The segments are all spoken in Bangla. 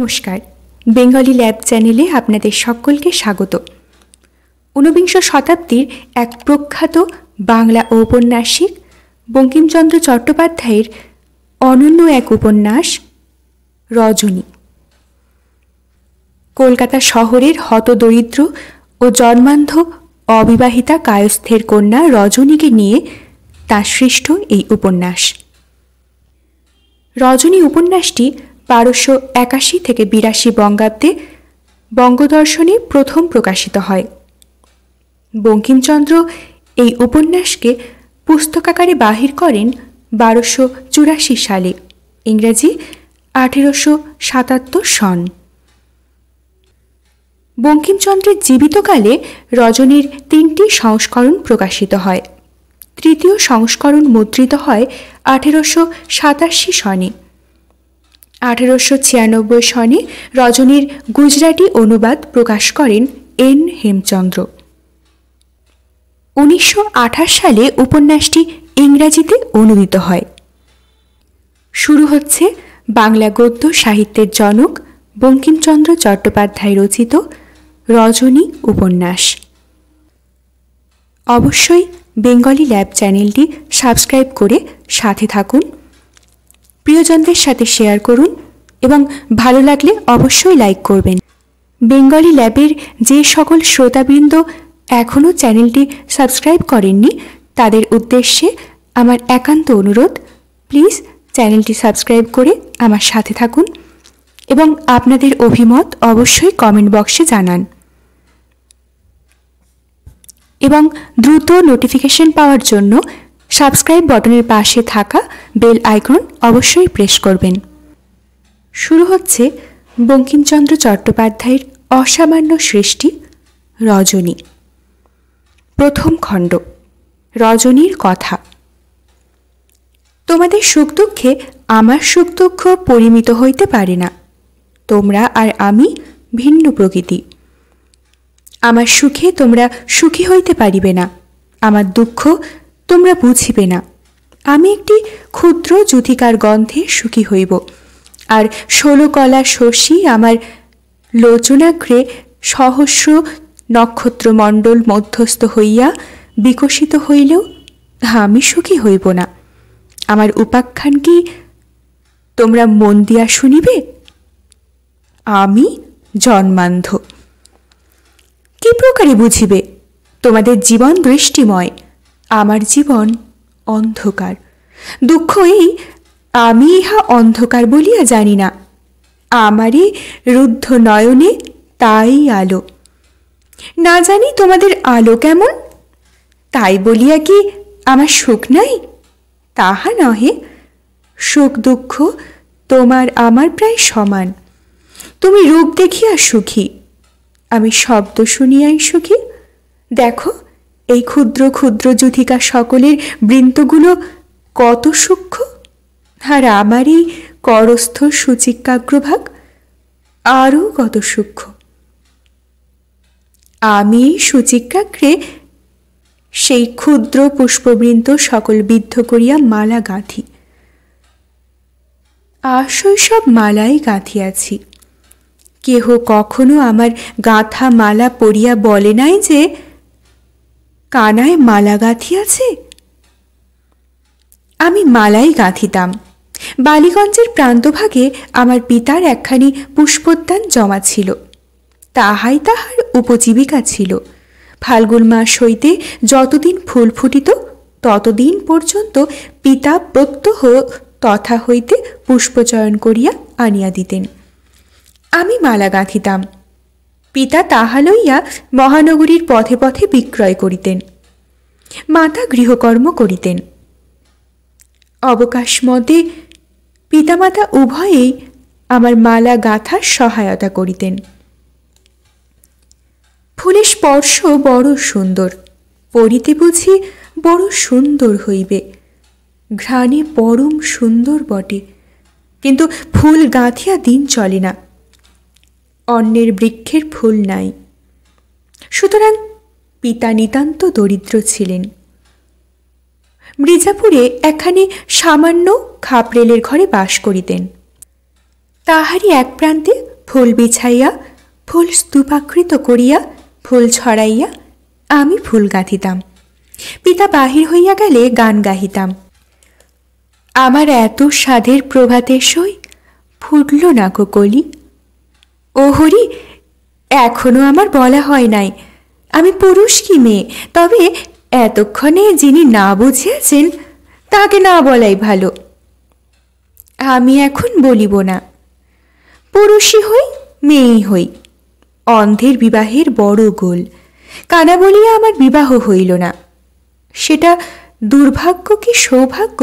নমস্কার বেঙ্গলি ল্যাব চ্যানেলে আপনাদের সকলকে স্বাগত ঊনবিংশ শতাব্দীর এক প্রখ্যাত বাংলা ঔপন্যাসিক বঙ্কিমচন্দ্র চট্টোপাধ্যায়ের অনন্য এক উপন্যাস রজনী কলকাতা শহরের হতদরিদ্র ও জন্মান্ধ অবিবাহিতা কায়স্থের কন্যা রজনীকে নিয়ে তার সৃষ্ট এই উপন্যাস রজনী উপন্যাসটি বারোশো একাশি থেকে বিরাশি বঙ্গাব্দে বঙ্গদর্শনে প্রথম প্রকাশিত হয় বঙ্কিমচন্দ্র এই উপন্যাসকে পুস্তকাকারে বাহির করেন বারোশো চুরাশি সালে ইংরেজি আঠেরোশো সাতাত্তর সন বঙ্কিমচন্দ্রের জীবিতকালে রজনীর তিনটি সংস্করণ প্রকাশিত হয় তৃতীয় সংস্করণ মুদ্রিত হয় আঠেরোশো সাতাশি সনে আঠেরোশো ছিয়ানব্বই সনে রজনীর গুজরাটি অনুবাদ প্রকাশ করেন এন হেমচন্দ্র উনিশশো সালে উপন্যাসটি ইংরাজিতে অনুদিত হয় শুরু হচ্ছে বাংলা গদ্য সাহিত্যের জনক বঙ্কিমচন্দ্র চট্টোপাধ্যায় রচিত রজনী উপন্যাস অবশ্যই বেঙ্গলি ল্যাব চ্যানেলটি সাবস্ক্রাইব করে সাথে থাকুন প্রিয়জনদের সাথে শেয়ার করুন এবং ভালো লাগলে অবশ্যই লাইক করবেন বেঙ্গলি ল্যাবের যে সকল শ্রোতাবৃন্দ এখনও চ্যানেলটি সাবস্ক্রাইব করেননি তাদের উদ্দেশ্যে আমার একান্ত অনুরোধ প্লিজ চ্যানেলটি সাবস্ক্রাইব করে আমার সাথে থাকুন এবং আপনাদের অভিমত অবশ্যই কমেন্ট বক্সে জানান এবং দ্রুত নোটিফিকেশন পাওয়ার জন্য সাবস্ক্রাইব বটনের পাশে থাকা বেল আইকন অবশ্যই প্রেস করবেন শুরু হচ্ছে বঙ্কিমচন্দ্র চট্টোপাধ্যায়ের অসামান্য সৃষ্টি রজনী প্রথম খণ্ড রজনীর কথা তোমাদের সুখ দুঃখে আমার সুখ দুঃখ পরিমিত হইতে পারে না তোমরা আর আমি ভিন্ন প্রকৃতি আমার সুখে তোমরা সুখী হইতে পারিবে না আমার দুঃখ তোমরা বুঝিবে না আমি একটি ক্ষুদ্র যুধিকার গন্ধে সুখী হইব আর ষোলকলা শশী আমার লোচনাগ্রে সহস্র নক্ষত্রমণ্ডল মধ্যস্থ হইয়া বিকশিত হইলেও আমি সুখী হইব না আমার উপাখ্যান কি তোমরা মন দিয়া শুনিবে আমি জন্মান্ধ কি প্রকারে বুঝিবে তোমাদের জীবন দৃষ্টিময় আমার জীবন অন্ধকার দুঃখ এই আমি ইহা অন্ধকার বলিয়া জানি না আমারই রুদ্ধ নয়নে তাই আলো না জানি তোমাদের আলো কেমন তাই বলিয়া কি আমার সুখ নাই তাহা নহে সুখ দুঃখ তোমার আমার প্রায় সমান তুমি রূপ দেখিয়া সুখী আমি শব্দ শুনিয়াই সুখী দেখো এই ক্ষুদ্র ক্ষুদ্র যুথিকা সকলের বৃন্তগুলো কত সূক্ষ্ম আর আমারই করস্থ সূচিকাগ্রভাগ আরও কত সূক্ষ্ম আমি সূচিকাগ্রে সেই ক্ষুদ্র পুষ্পবৃন্ত সকল বিদ্ধ করিয়া মালা গাঁথি আসল সব মালাই গাঁথিয়াছি কেহ কখনো আমার গাঁথা মালা পরিয়া বলে নাই যে কানায় মালা গাঁথিয়াছে আমি মালাই গাঁথিতাম বালিগঞ্জের প্রান্তভাগে আমার পিতার একখানি পুষ্পোদ্যান জমা ছিল তাহাই তাহার উপজীবিকা ছিল ফাল্গুন মাস হইতে যতদিন ফুল ফুটিত ততদিন পর্যন্ত পিতা প্রত্যহ তথা হইতে পুষ্পচয়ন করিয়া আনিয়া দিতেন আমি মালা গাঁথিতাম পিতা তাহা লইয়া মহানগরীর পথে পথে বিক্রয় করিতেন মাতা গৃহকর্ম করিতেন অবকাশ মতে পিতামাতা উভয়েই আমার মালা গাঁথার সহায়তা করিতেন ফুলের স্পর্শ বড় সুন্দর পড়িতে বুঝি বড় সুন্দর হইবে ঘ্রাণে পরম সুন্দর বটে কিন্তু ফুল গাঁথিয়া দিন চলে না অন্যের বৃক্ষের ফুল নাই সুতরাং পিতা নিতান্ত দরিদ্র ছিলেন মির্জাপুরে এখানে সামান্য খাপরেলের ঘরে বাস করিতেন তাহারই এক প্রান্তে ফুল বিছাইয়া ফুল স্তূপাকৃত করিয়া ফুল ছড়াইয়া আমি ফুল গাঁথিতাম পিতা বাহির হইয়া গেলে গান গাহিতাম আমার এত সাধের প্রভাতের সই ফুটল না কোকলি ওহরি এখনো এখনও আমার বলা হয় নাই আমি পুরুষ কি মেয়ে তবে এতক্ষণে যিনি না বুঝিয়াছেন তাকে না বলাই ভালো আমি এখন বলিব না পুরুষই হই মেয়েই হই অন্ধের বিবাহের বড় গোল কানা বলিয়া আমার বিবাহ হইল না সেটা দুর্ভাগ্য কি সৌভাগ্য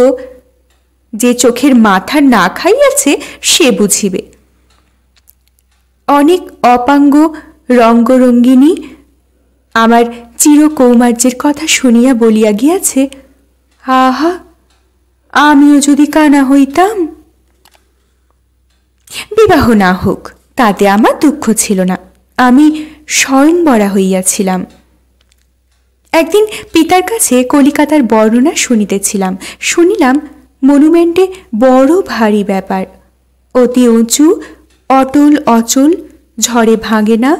যে চোখের মাথা না খাইয়াছে সে বুঝিবে অনেক অপাঙ্গ রঙ্গরঙ্গিনী আমার চিরকৌমার্যের কথা শুনিয়া বলিয়া গিয়াছে আহা আমিও যদি কানা হইতাম বিবাহ না হোক তাতে আমার দুঃখ ছিল না আমি স্বয়ংবরা হইয়াছিলাম একদিন পিতার কাছে কলিকাতার বর্ণনা শুনিতেছিলাম শুনিলাম মনুমেন্টে বড় ভারী ব্যাপার অতি উঁচু অটল অচল ঝড়ে ভাঙে না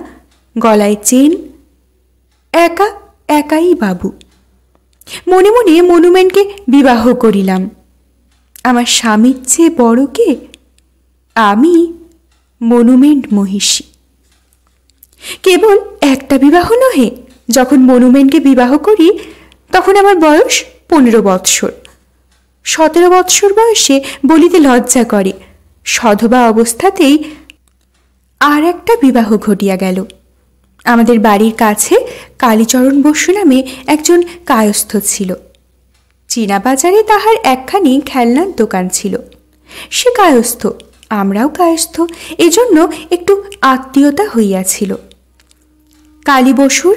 গলায় চেন একা একাই বাবু মনে মনে মনুমেনকে বিবাহ করিলাম আমার স্বামীর চেয়ে বড় কে আমি মনুমেন্ট মহিষী কেবল একটা বিবাহ নহে যখন মনুমেন্টকে বিবাহ করি তখন আমার বয়স পনেরো বৎসর সতেরো বৎসর বয়সে বলিতে লজ্জা করে সধবা অবস্থাতেই আর একটা বিবাহ ঘটিয়া গেল আমাদের বাড়ির কাছে কালীচরণ বসু নামে একজন কায়স্থ ছিল চীনা বাজারে তাহার একখানি খেলনার দোকান ছিল সে কায়স্থ আমরাও কায়স্থ এজন্য একটু আত্মীয়তা হইয়াছিল কালী বসুর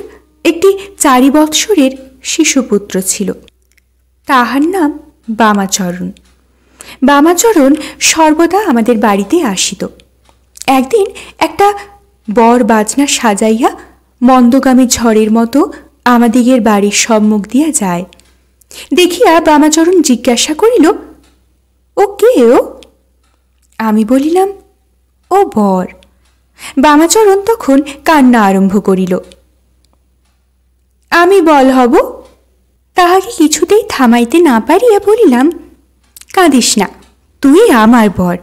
একটি চারি বৎসরের শিশুপুত্র ছিল তাহার নাম বামাচরণ বামাচরণ সর্বদা আমাদের বাড়িতে আসিত একদিন একটা বর বাজনা সাজাইয়া মন্দগামী ঝড়ের মতো আমাদিগের বাড়ির সম্মুখ দিয়া যায় দেখিয়া বামাচরণ জিজ্ঞাসা করিল ও কে ও আমি বলিলাম ও বর বামাচরণ তখন কান্না আরম্ভ করিল আমি বল হব তাহাকে কিছুতেই থামাইতে না পারিয়া বলিলাম কাঁদিস না তুই আমার বর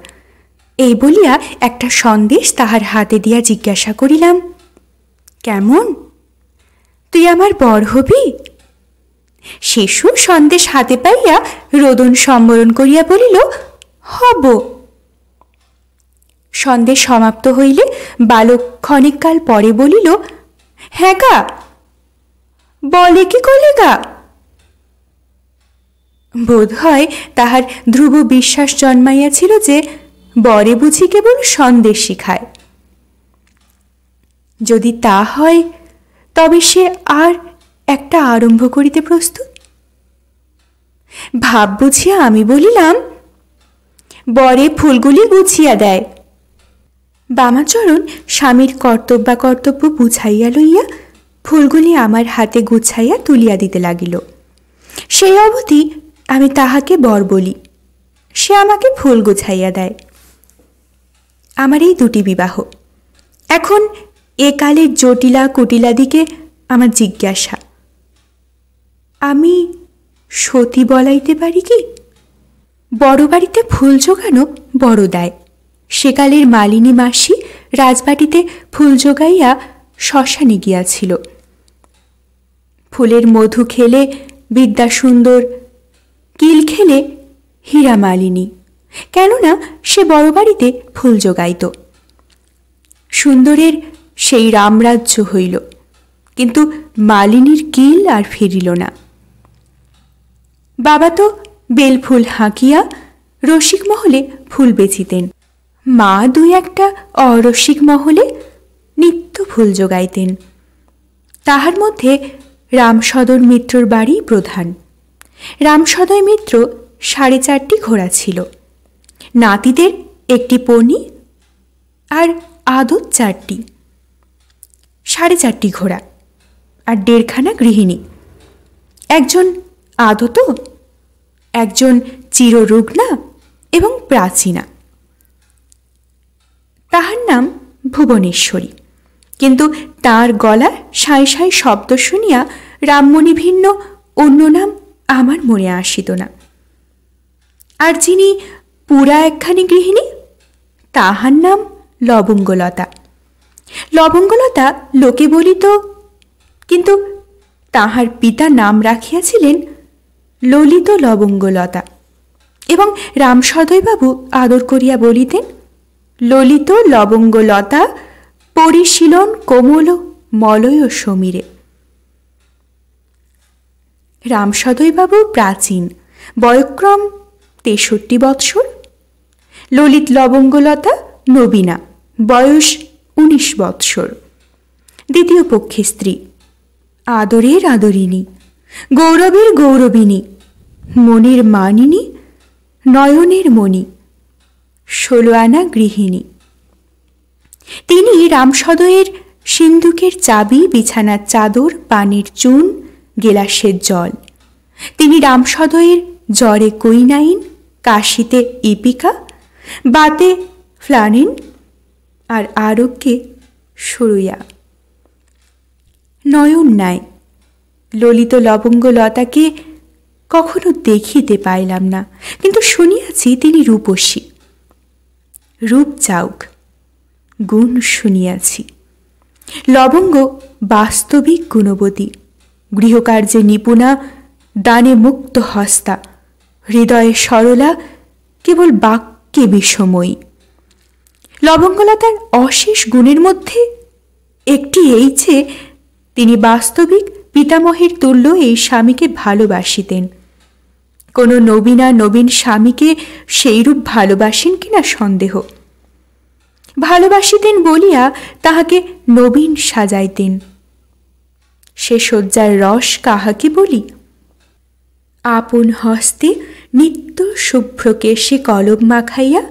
এই বলিয়া একটা সন্দেশ তাহার হাতে দিয়া জিজ্ঞাসা করিলাম কেমন তুই আমার বর হবি শিশু সন্দেশ হাতে পাইয়া রোদন সম্বরণ করিয়া বলিল হব সন্দেশ সমাপ্ত হইলে বালক ক্ষণিককাল পরে বলিল হ্যাঁ গা বলে কি কলে গা বোধ হয় তাহার ধ্রুব বিশ্বাস জন্মাইয়াছিল যে বরে বুঝি কেবল সন্দেশ শিখায় যদি তা হয় তবে সে আর একটা আরম্ভ করিতে প্রস্তুত ভাব বুঝিয়া আমি বলিলাম বরে ফুলগুলি গুছিয়া দেয় বামাচরণ স্বামীর কর্তব্যা কর্তব্য বুঝাইয়া লইয়া ফুলগুলি আমার হাতে গুছাইয়া তুলিয়া দিতে লাগিল সেই অবধি আমি তাহাকে বর বলি সে আমাকে ফুল গুছাইয়া দেয় আমার এই দুটি বিবাহ এখন একালের জটিলা কুটিলা দিকে আমার জিজ্ঞাসা আমি সতী বলাইতে পারি কি বড় বাড়িতে ফুল জোগানো বড় দেয় সেকালের মালিনী মাসি রাজবাটিতে ফুল জোগাইয়া শ্মশানে গিয়াছিল ফুলের মধু খেলে বিদ্যাসুন্দর কিল খেলে হীরা মালিনী কেননা সে বড় বাড়িতে ফুল যোগাইত সুন্দরের সেই রামরাজ্য হইল কিন্তু মালিনীর কিল আর ফিরিল না বাবা তো বেলফুল হাঁকিয়া রসিক মহলে ফুল বেচিতেন মা দুই একটা অরসিক মহলে নিত্য ফুল যোগাইতেন তাহার মধ্যে রামসদর মিত্রর বাড়ি প্রধান রামসদয় মিত্র সাড়ে চারটি ঘোড়া ছিল নাতিদের একটি পনি আর আদর চারটি সাড়ে চারটি ঘোড়া আর দেড়খানা গৃহিণী একজন আদত একজন চিররুগ্না এবং প্রাচীনা তাহার নাম ভুবনেশ্বরী কিন্তু তার গলা সাঁই সাঁই শব্দ শুনিয়া রামমণি ভিন্ন অন্য নাম আমার মনে আসিত না আর যিনি পুরা একখানি গৃহিণী তাহার নাম লবঙ্গলতা লবঙ্গলতা লোকে বলিত কিন্তু তাহার পিতা নাম রাখিয়াছিলেন ললিত লবঙ্গলতা এবং রামসদয়বাবু আদর করিয়া বলিতেন ললিত লবঙ্গলতা পরিশীলন কোমল মলয় সমীরে রামসদয়বাবু প্রাচীন বয়ক্রম তেষট্টি বৎসর ললিত লবঙ্গলতা নবীনা বয়স উনিশ বৎসর দ্বিতীয় পক্ষে স্ত্রী আদরের আদরিনী গৌরবের গৌরবিনী মনের মানিনী নয়নের মণি ষোলো আনা গৃহিণী তিনি রামসদয়ের সিন্ধুকের চাবি বিছানার চাদর পানির চুন গেলাসের জল তিনি রামসদয়ের জ্বরে কৈনাইন কাশিতে ইপিকা বাতে ফ্লানিন আর আরোগ্যে সরুইয়া নয়ন নাই ললিত লবঙ্গ লতাকে কখনো দেখিতে পাইলাম না কিন্তু শুনিয়াছি তিনি রূপসী রূপ চাউক গুণ শুনিয়াছি লবঙ্গ বাস্তবিক গুণবতী গৃহকার্যে নিপুণা দানে মুক্ত হস্তা হৃদয়ে সরলা কেবল বাক্যে বিষময়ী লবঙ্গলতার অশেষ গুণের মধ্যে একটি এই যে তিনি বাস্তবিক পিতামহের তুল্য এই স্বামীকে ভালোবাসিতেন কোনো নবীনা নবীন স্বামীকে সেইরূপ ভালোবাসেন কিনা সন্দেহ ভালোবাসিতেন বলিয়া তাহাকে নবীন সাজাইতেন সে শয্যার রস কাহাকে বলি আপন হস্তে নিত্য শুভ্র কেশে কলম মাখাইয়া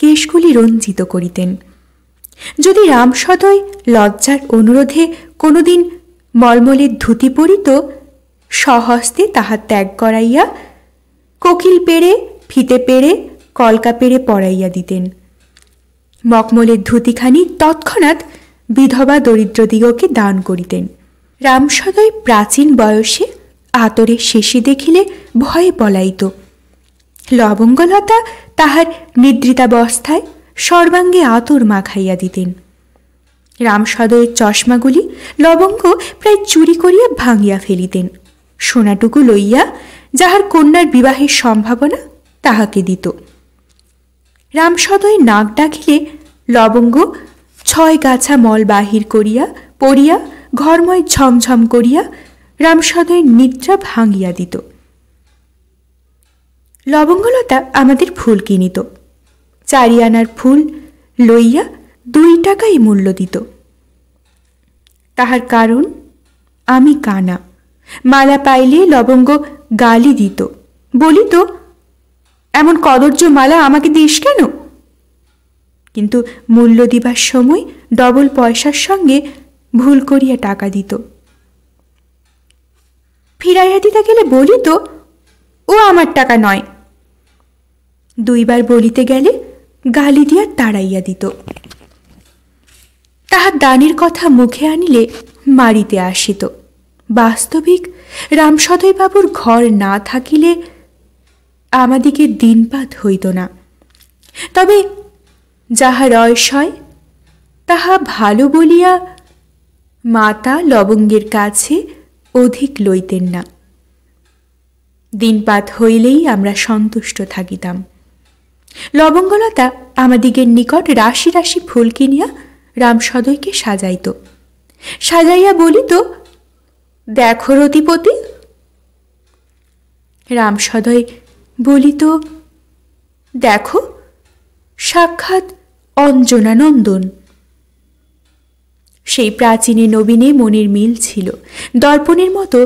কেশগুলি রঞ্জিত করিতেন যদি রামসদয় লজ্জার অনুরোধে কোনোদিন মলমলের ধুতি পরিত সহস্তে তাহা ত্যাগ করাইয়া কোকিল পেড়ে ফিতে পেড়ে কলকা পেড়ে পড়াইয়া দিতেন মকমলের ধুতিখানি তৎক্ষণাৎ বিধবা দরিদ্রদিগকে দান করিতেন রামসদয় প্রাচীন বয়সে আতরের শেষে দেখিলে ভয়ে পলাইত লবঙ্গলতা তাহার নিদ্রিতাবস্থায় সর্বাঙ্গে আতর মাখাইয়া দিতেন রামসদয়ের চশমাগুলি লবঙ্গ প্রায় চুরি করিয়া ভাঙিয়া ফেলিতেন সোনাটুকু লইয়া যাহার কন্যার বিবাহের সম্ভাবনা তাহাকে দিত রামসদয় নাক ডাকিলে লবঙ্গ ছয় গাছা মল বাহির করিয়া পড়িয়া ঘরময় ঝমঝম করিয়া রামসদয়ের নিদ্রা ভাঙিয়া দিত লবঙ্গলতা আমাদের ফুল কিনিত চারি আনার ফুল লইয়া দুই টাকাই মূল্য দিত তাহার কারণ আমি কানা মালা পাইলে লবঙ্গ গালি দিত বলিত এমন কদর্য মালা আমাকে দিস কেন কিন্তু মূল্য দিবার সময় ডবল পয়সার সঙ্গে ভুল করিয়া টাকা দিত ফিরাইয়া দিতে গেলে বলিত ও আমার টাকা নয় দুইবার বলিতে গেলে গালি দিয়া তাড়াইয়া দিত তাহার দানের কথা মুখে আনিলে মারিতে আসিত বাস্তবিক রামসদয়বাবুর ঘর না থাকিলে আমাদিকে দিনপাত হইত না তবে যাহা রয়স হয় তাহা ভালো বলিয়া মাতা লবঙ্গের কাছে অধিক লইতেন না দিনপাত হইলেই আমরা সন্তুষ্ট থাকিতাম লবঙ্গলতা আমাদিগের নিকট রাশি রাশি ফুল কিনিয়া রামসদয়কে সাজাইত সাজাইয়া বলিত দেখো রতিপতি রামসদয় বলিত দেখো সাক্ষাৎ অঞ্জনানন্দন সেই প্রাচীনে নবীনে মনের মিল ছিল দর্পণের মতো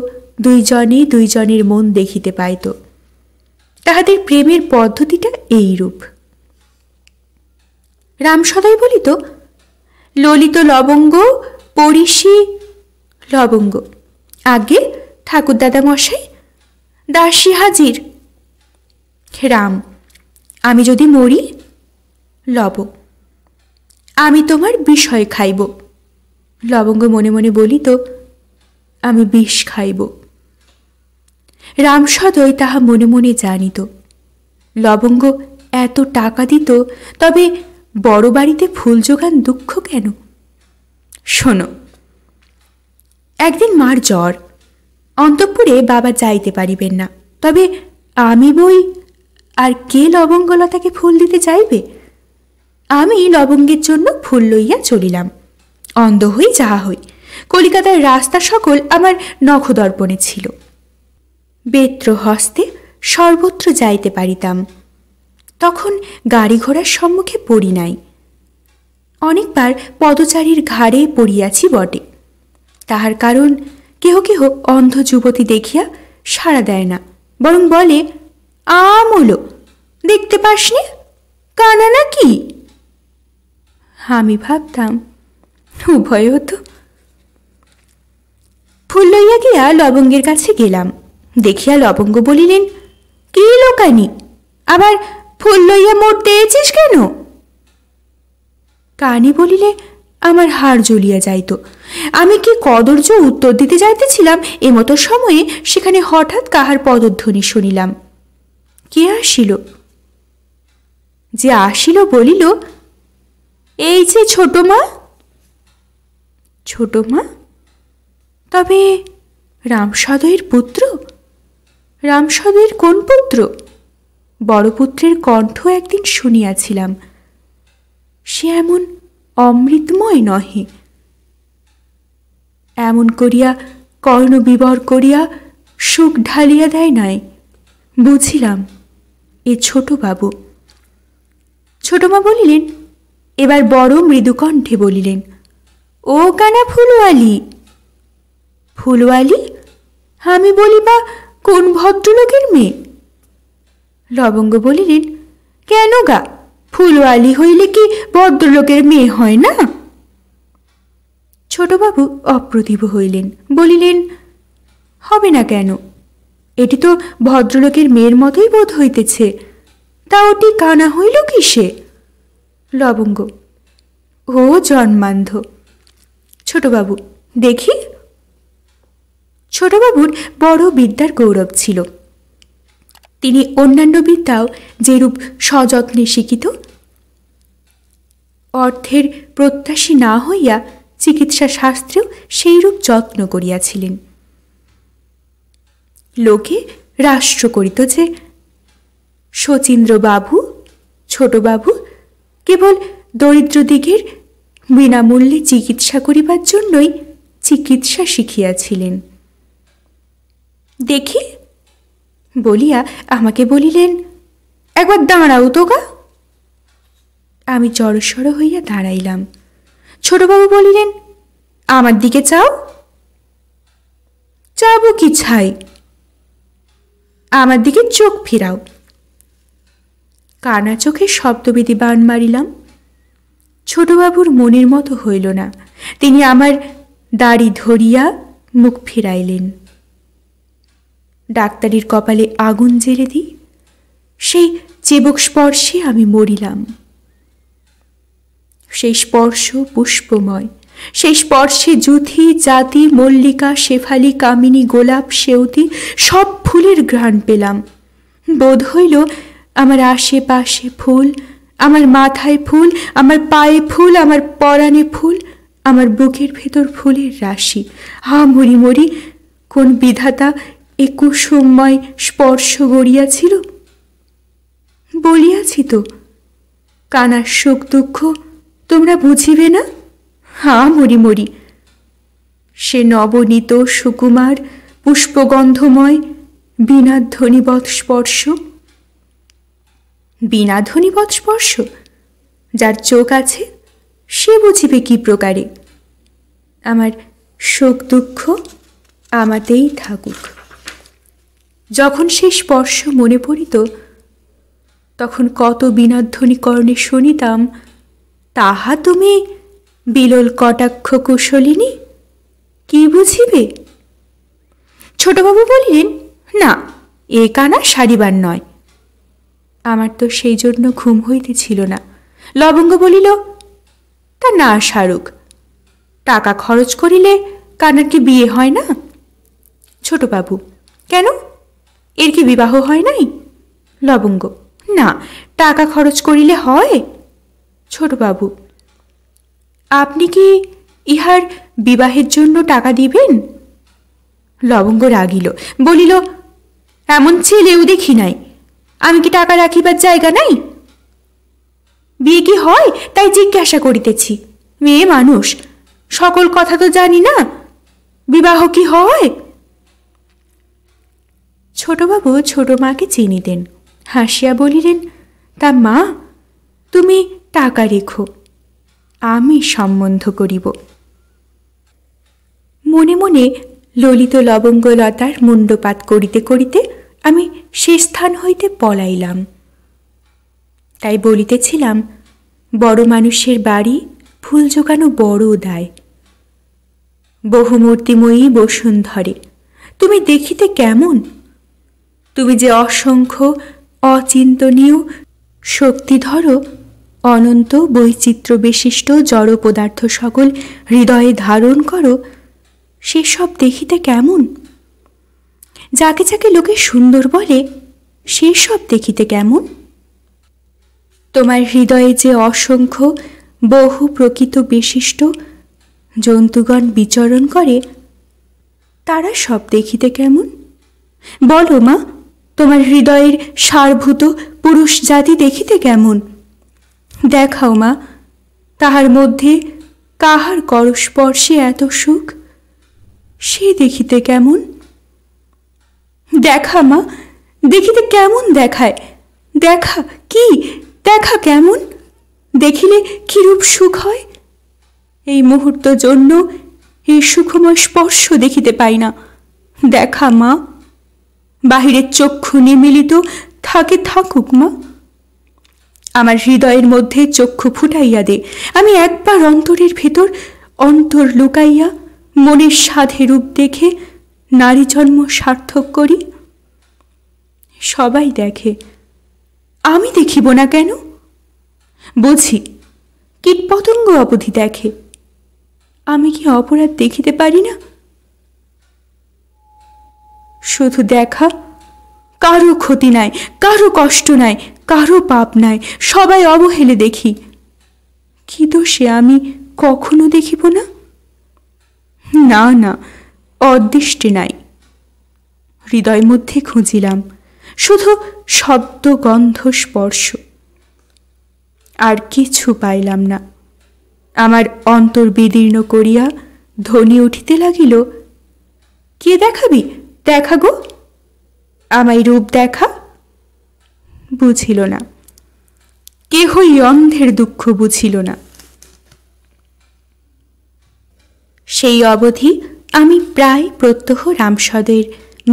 দুইজনে দুইজনের মন দেখিতে পাইত তাহাদের প্রেমের পদ্ধতিটা এই রূপ রাম সদাই বলিত ললিত লবঙ্গ পরিষি লবঙ্গ আগে ঠাকুরদাদা মশাই দাসী হাজির রাম আমি যদি মরি লব আমি তোমার বিষয় খাইব লবঙ্গ মনে মনে বলিত আমি বিষ খাইব রামসদয় তাহা মনে মনে জানিত লবঙ্গ এত টাকা দিত তবে বড় বাড়িতে ফুল যোগান দুঃখ কেন শোনো একদিন মার জ্বর অন্তঃপুরে বাবা যাইতে পারিবেন না তবে আমি বই আর কে লবঙ্গলতাকে ফুল দিতে চাইবে আমি লবঙ্গের জন্য ফুল লইয়া চলিলাম অন্ধ হই যাহা হই কলিকাতার রাস্তা সকল আমার নখদর্পণে ছিল বেত্র হস্তে সর্বত্র যাইতে পারিতাম তখন গাড়ি ঘোড়ার সম্মুখে পড়ি নাই অনেকবার পদচারীর ঘাড়ে পড়িয়াছি বটে তাহার কারণ কেহ কেহ অন্ধ যুবতী দেখিয়া সাড়া দেয় না বরং বলে আমলো দেখতে পাসনি কানা নাকি আমি ভাবতাম উভয় হতো ফুল লইয়া গিয়া লবঙ্গের কাছে গেলাম দেখিয়া লবঙ্গ বলিলেন কি লোকানি আবার ফুল লইয়া মরতে এছিস কেন কানি বলিলে আমার হাড় জ্বলিয়া যাইত আমি কি কদর্য উত্তর দিতে যাইতেছিলাম এমতো সময়ে সেখানে হঠাৎ কাহার পদধ্বনি শুনিলাম কে আসিল যে আসিল বলিল এই যে ছোট মা ছোট মা তবে রামসদয়ের পুত্র রামসদয়ের কোন পুত্র বড় পুত্রের কণ্ঠ একদিন শুনিয়াছিলাম সে এমন অমৃতময় নহে এমন করিয়া কর্ণ বিবর করিয়া সুখ ঢালিয়া দেয় নাই বুঝিলাম এ ছোট বাবু ছোটমা বলিলেন এবার বড় মৃদুকণ্ঠে বলিলেন ও কানা ফুলওয়ালি ফুলওয়ালি আমি বলি বা কোন ভদ্রলোকের মেয়ে লবঙ্গ বলিলেন কেন গা ফুলওয়ালি হইলে কি ভদ্রলোকের মেয়ে হয় না ছোটবাবু অপ্রতিভ হইলেন বলিলেন হবে না কেন এটি তো ভদ্রলোকের মেয়ের মতোই বোধ হইতেছে তা ওটি কানা হইল কিসে লবঙ্গ ও জন্মান্ধ ছোটবাবু দেখি ছোটবাবুর বড় বিদ্যার গৌরব ছিল তিনি অন্যান্য বিদ্যাও যেরূপ সযত্নে শিখিত অর্থের প্রত্যাশী না হইয়া চিকিৎসা শাস্ত্রেও সেইরূপ যত্ন করিয়াছিলেন লোকে রাষ্ট্র করিত যে শচীন্দ্রবাবু ছোটবাবু কেবল দরিদ্র দিগের বিনামূল্যে চিকিৎসা করিবার জন্যই চিকিৎসা শিখিয়াছিলেন দেখি বলিয়া আমাকে বলিলেন একবার দাঁড়াও তো গা আমি জড়সড় হইয়া দাঁড়াইলাম ছোটবাবু বলিলেন আমার দিকে চাও চাবো কি ছাই আমার দিকে চোখ ফিরাও কানা চোখে শব্দবিধি বান মারিলাম ছোটবাবুর মনের মতো হইল না তিনি আমার দাড়ি ধরিয়া মুখ ফিরাইলেন ডাক্তারির কপালে আগুন জেলে দিই সেই চেবক স্পর্শে আমি মরিলাম সেই স্পর্শ পুষ্পময় সেই স্পর্শে জুথি জাতি মল্লিকা শেফালি কামিনী গোলাপ সেউতি সব ফুলের ঘ্রাণ পেলাম বোধ হইল আমার আশেপাশে ফুল আমার মাথায় ফুল আমার পায়ে ফুল আমার পরাণে ফুল আমার বুকের ভেতর ফুলের রাশি হা মরি মরি কোন বিধাতা এ কুসুমময় স্পর্শ গড়িয়াছিল বলিয়াছি তো কানার শোক দুঃখ তোমরা বুঝিবে না হা মরি মরি সে নবনীত সুকুমার পুষ্পগন্ধময় বীণাধ্বনিবৎ স্পর্শ বিনা ধ্বনিবৎ স্পর্শ যার চোখ আছে সে বুঝিবে কি প্রকারে আমার শোক দুঃখ আমাতেই থাকুক যখন সে স্পর্শ মনে পড়িত তখন কত বিনাধ্বনি কর্ণে শুনিতাম তাহা তুমি বিলল কটাক্ষ কুশলিনী কি বুঝিবে ছোটবাবু বলিলেন না এ কানা সারিবার নয় আমার তো সেই জন্য ঘুম হইতেছিল না লবঙ্গ বলিল তা না শাহরুখ টাকা খরচ করিলে কানারকে বিয়ে হয় না ছোট বাবু কেন এর কি বিবাহ হয় নাই লবঙ্গ না টাকা খরচ করিলে হয় ছোট বাবু আপনি কি ইহার বিবাহের জন্য টাকা দিবেন লবঙ্গ রাগিল বলিল এমন ছেলেও দেখি নাই আমি কি টাকা রাখিবার জায়গা নাই বিয়ে কি হয় তাই জিজ্ঞাসা করিতেছি মেয়ে মানুষ সকল কথা তো জানি না বিবাহ কি হয় ছোটবাবু ছোট মাকে চিনিতেন হাসিয়া বলিলেন তা মা তুমি টাকা রেখো আমি সম্বন্ধ করিব মনে মনে ললিত লবঙ্গলতার মুণ্ডপাত করিতে করিতে আমি সে স্থান হইতে পলাইলাম তাই বলিতেছিলাম বড় মানুষের বাড়ি ফুল জোগানো বড় দায় বহুমূর্তিময়ী বসুন্ধরে তুমি দেখিতে কেমন তুমি যে অসংখ্য অচিন্তনীয় শক্তি ধরো অনন্ত বৈচিত্র্য বিশিষ্ট জড় পদার্থ সকল হৃদয়ে ধারণ করো সেসব দেখিতে কেমন যাকে যাকে লোকে সুন্দর বলে সেই সব দেখিতে কেমন তোমার হৃদয়ে যে অসংখ্য বহু প্রকৃত বিশিষ্ট জন্তুগণ বিচরণ করে তারা সব দেখিতে কেমন বলো মা তোমার হৃদয়ের সারভূত পুরুষ জাতি দেখিতে কেমন দেখাও মা তাহার মধ্যে কাহার করস্পর্শে এত সুখ সে দেখিতে কেমন দেখা মা দেখিতে কেমন দেখায় দেখা কি দেখা কেমন দেখিলে কিরূপ সুখ হয় এই মুহূর্ত জন্য এই সুখময় স্পর্শ দেখিতে পাই না দেখা মা বাহিরের চক্ষু নিমিলিত থাকে থাকুক মা আমার হৃদয়ের মধ্যে চক্ষু ফুটাইয়া দে আমি একবার অন্তরের ভেতর অন্তর লুকাইয়া মনের সাধে রূপ দেখে নারী জন্ম সার্থক করি সবাই দেখে আমি দেখিব না কেন বলছি কীটপতঙ্গ অবধি দেখে আমি কি অপরাধ দেখিতে পারি না শুধু দেখা কারো ক্ষতি নাই কারো কষ্ট নাই কারো পাপ নাই সবাই অবহেলে দেখি কি দোষে আমি কখনো দেখিব না না না অদৃষ্টি নাই হৃদয় মধ্যে খুঁজিলাম শুধু শব্দ গন্ধ স্পর্শ আর কিছু পাইলাম না আমার অন্তর বিদীর্ণ করিয়া ধ্বনি উঠিতে লাগিল কে দেখাবি দেখা গো আমায় রূপ দেখা বুঝিল না কেহই অন্ধের দুঃখ বুঝিল না সেই অবধি আমি প্রায় প্রত্যহ রামসদের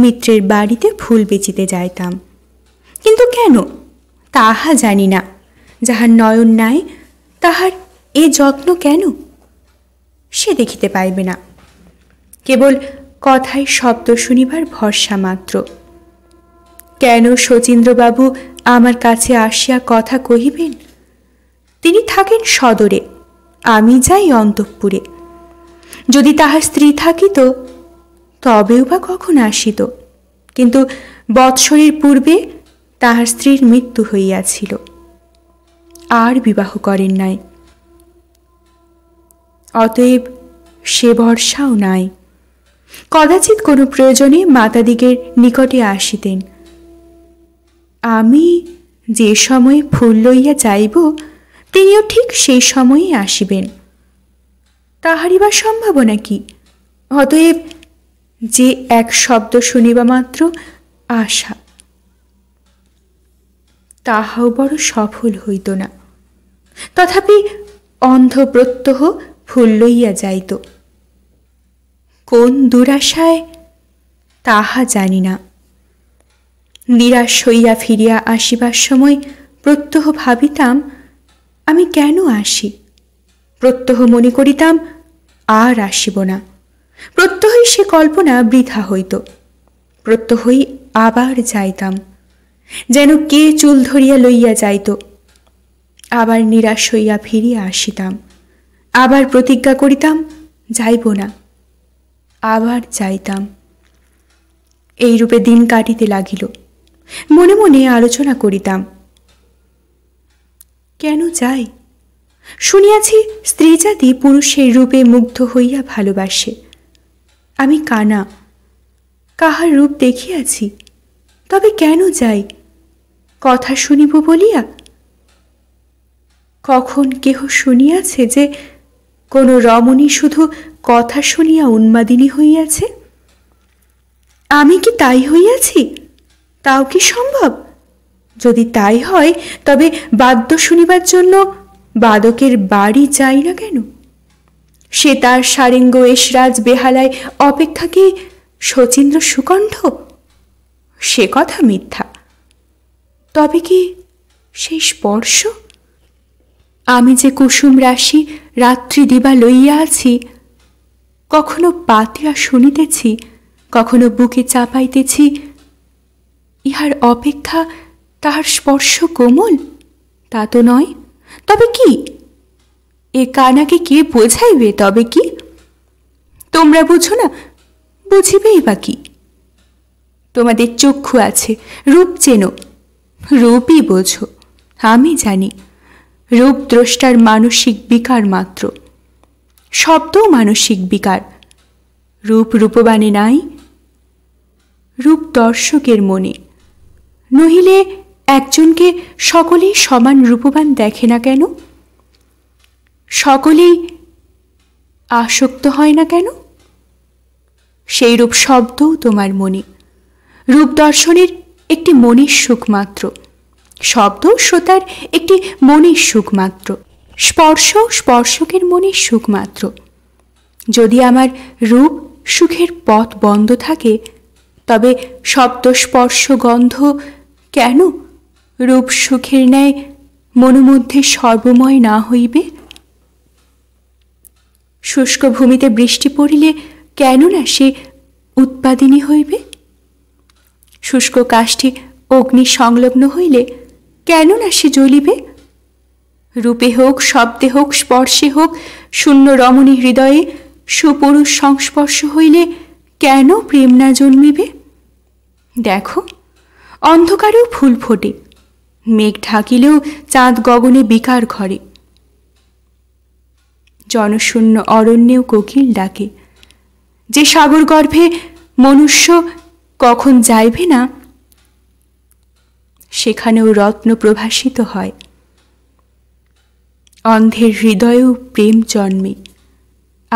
মিত্রের বাড়িতে ফুল বেচিতে যাইতাম কিন্তু কেন তাহা জানি না যাহার নয়ন নাই তাহার এ যত্ন কেন সে দেখিতে পাইবে না কেবল কথায় শব্দ শুনিবার ভরসা মাত্র কেন শচীন্দ্রবাবু আমার কাছে আসিয়া কথা কহিবেন তিনি থাকেন সদরে আমি যাই অন্তঃপুরে যদি তাহার স্ত্রী থাকিত তবেও বা কখন আসিত কিন্তু বৎসরের পূর্বে তাহার স্ত্রীর মৃত্যু হইয়াছিল আর বিবাহ করেন নাই অতএব সে ভরসাও নাই কদাচিৎ কোনো প্রয়োজনে মাতাদিগের নিকটে আসিতেন আমি যে সময়ে ফুল লইয়া যাইব তিনিও ঠিক সেই সময়ে আসিবেন তাহারই বা সম্ভাবনা কি অতএব যে এক শব্দ শুনিবা মাত্র আশা তাহাও বড় সফল হইত না তথাপি অন্ধ প্রত্যহ ফুল লইয়া যাইত কোন দুরাশায় তাহা জানি না নিরাশ হইয়া ফিরিয়া আসিবার সময় প্রত্যহ ভাবিতাম আমি কেন আসি প্রত্যহ মনে করিতাম আর আসিব না প্রত্যহই সে কল্পনা বৃথা হইত প্রত্যহই আবার যাইতাম যেন কে চুল ধরিয়া লইয়া যাইত আবার নিরাশ হইয়া ফিরিয়া আসিতাম আবার প্রতিজ্ঞা করিতাম যাইব না আবার যাইতাম এইরূপে দিন কাটিতে লাগিল মনে মনে আলোচনা করিতাম কেন যাই শুনিয়াছি স্ত্রী জাতি পুরুষের রূপে মুগ্ধ হইয়া ভালোবাসে আমি কানা কাহার রূপ দেখিয়াছি তবে কেন যাই কথা শুনিব বলিয়া কখন কেহ শুনিয়াছে যে কোনো রমণী শুধু কথা শুনিয়া উন্মাদিনী হইয়াছে আমি কি তাই হইয়াছি তাও কি সম্ভব যদি তাই হয় তবে বাদ্য শুনিবার জন্য বাদকের বাড়ি যাই না কেন সে তার সারেঙ্গ এসরাজ বেহালায় অপেক্ষা কি শচীন্দ্র সুকণ্ঠ সে কথা মিথ্যা তবে কি সেই স্পর্শ আমি যে কুসুম রাশি রাত্রি দিবা লইয়া আছি কখনো পাতিয়া শুনিতেছি কখনো বুকে চাপাইতেছি ইহার অপেক্ষা তাহার স্পর্শ কোমল তা তো নয় তবে কি এ কানাকে কে বোঝাইবে তবে কি তোমরা বুঝো না বুঝিবেই বা কি তোমাদের চক্ষু আছে রূপ চেনো রূপই বোঝো আমি জানি রূপ দ্রষ্টার মানসিক বিকার মাত্র শব্দও মানসিক বিকার রূপ রূপবানে নাই রূপ দর্শকের মনে নহিলে একজনকে সকলেই সমান রূপবান দেখে না কেন সকলেই আসক্ত হয় না কেন সেই রূপ শব্দও তোমার মনে রূপ দর্শনের একটি মনের সুখ মাত্র শব্দ শ্রোতার একটি মনের সুখ মাত্র স্পর্শ স্পর্শকের মনের সুখ মাত্র যদি আমার রূপ সুখের পথ বন্ধ থাকে তবে শব্দ স্পর্শ গন্ধ কেন রূপ সুখের ন্যায় মনোমধ্যে সর্বময় না হইবে শুষ্ক ভূমিতে বৃষ্টি পড়িলে কেন না সে উৎপাদিনী হইবে শুষ্ক কাষ্ঠে অগ্নি সংলগ্ন হইলে কেন না সে জ্বলিবে রূপে হোক শব্দে হোক স্পর্শে হোক শূন্য রমণী হৃদয়ে সুপুরুষ সংস্পর্শ হইলে কেন প্রেম না জন্মিবে দেখো অন্ধকারেও ফুল ফোটে মেঘ ঢাকিলেও চাঁদ গগনে বিকার ঘরে জনশূন্য অরণ্যেও কোকিল ডাকে যে সাগর গর্ভে মনুষ্য কখন যাইবে না সেখানেও রত্ন প্রভাসিত হয় অন্ধের হৃদয়েও প্রেম জন্মে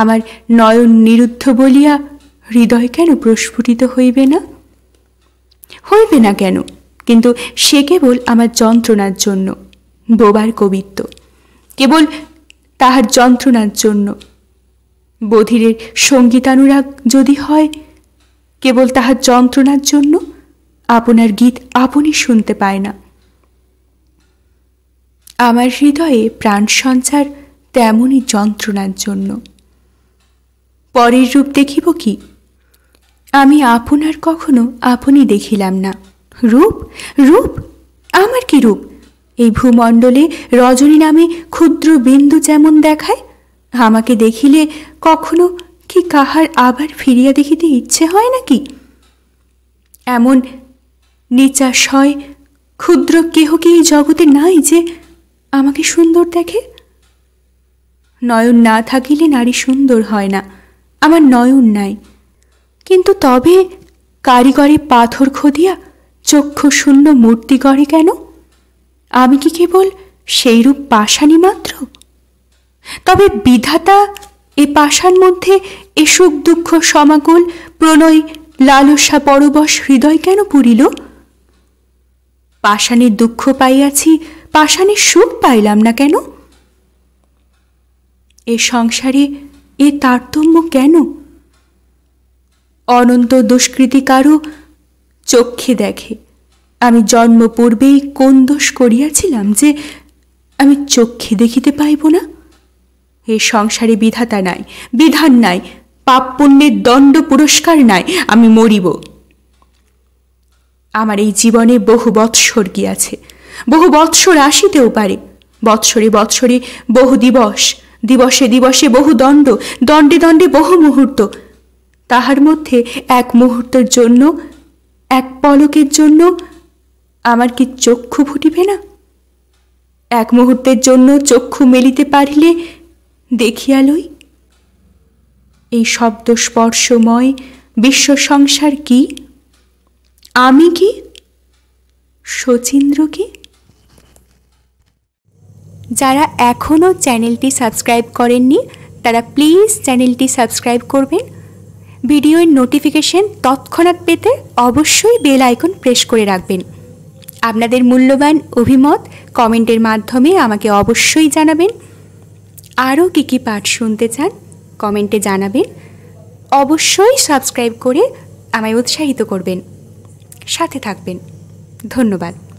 আমার নয়ন নিরুদ্ধ বলিয়া হৃদয় কেন প্রস্ফুটিত হইবে না হইবে না কেন কিন্তু সে কেবল আমার যন্ত্রণার জন্য বোবার কবিত্ব কেবল তাহার যন্ত্রণার জন্য বধিরের সঙ্গীতানুরাগ যদি হয় কেবল তাহার যন্ত্রণার জন্য আপনার গীত আপনি শুনতে পায় না আমার হৃদয়ে প্রাণ সঞ্চার তেমনই যন্ত্রণার জন্য পরের রূপ দেখিব কি আমি আপনার কখনো আপনি দেখিলাম না রূপ রূপ আমার কি রূপ এই ভূমণ্ডলে রজনী নামে ক্ষুদ্র বিন্দু যেমন দেখায় আমাকে দেখিলে কখনো কি কাহার আবার ফিরিয়া দেখিতে ইচ্ছে হয় নাকি এমন নিচাশয় ক্ষুদ্র কেহ কি এই জগতে নাই যে আমাকে সুন্দর দেখে নয়ন না থাকিলে নারী সুন্দর হয় না আমার নয়ন নাই কিন্তু তবে কারিগরে পাথর খদিয়া চক্ষু শূন্য মূর্তি গড়ে কেন আমি কি কেবল সেইরূপ পাশানি মাত্র তবে বিধাতা এ পাশার মধ্যে এ সুখ দুঃখ সমাকুল প্রণয় লালসা পরবশ হৃদয় কেন পুরিল পাশানির দুঃখ পাইয়াছি পাশানির সুখ পাইলাম না কেন এ সংসারে এ তারতম্য কেন অনন্ত দুষ্কৃতিকারও চক্ষে দেখে আমি জন্ম পূর্বেই কোন দোষ করিয়াছিলাম যে আমি চক্ষে দেখিতে পাইব না এ সংসারে বিধাতা নাই বিধান নাই পাপ পুণ্যের দণ্ড পুরস্কার নাই আমি মরিব আমার এই জীবনে বহু বৎসর গিয়াছে বহু বৎসর আসিতেও পারে বৎসরে বৎসরে বহু দিবস দিবসে দিবসে বহু দণ্ড দণ্ডে দণ্ডে বহু মুহূর্ত তাহার মধ্যে এক মুহূর্তের জন্য এক পলকের জন্য আমার কি চক্ষু ফুটিবে না এক মুহূর্তের জন্য চক্ষু মেলিতে পারিলে দেখিয়া লই এই শব্দ স্পর্শময় বিশ্ব সংসার কি আমি কি শচীন্দ্র কি যারা এখনও চ্যানেলটি সাবস্ক্রাইব করেননি তারা প্লিজ চ্যানেলটি সাবস্ক্রাইব করবেন ভিডিওর নোটিফিকেশন তৎক্ষণাৎ পেতে অবশ্যই বেল আইকন প্রেস করে রাখবেন আপনাদের মূল্যবান অভিমত কমেন্টের মাধ্যমে আমাকে অবশ্যই জানাবেন আরও কী কী পাঠ শুনতে চান কমেন্টে জানাবেন অবশ্যই সাবস্ক্রাইব করে আমায় উৎসাহিত করবেন সাথে থাকবেন ধন্যবাদ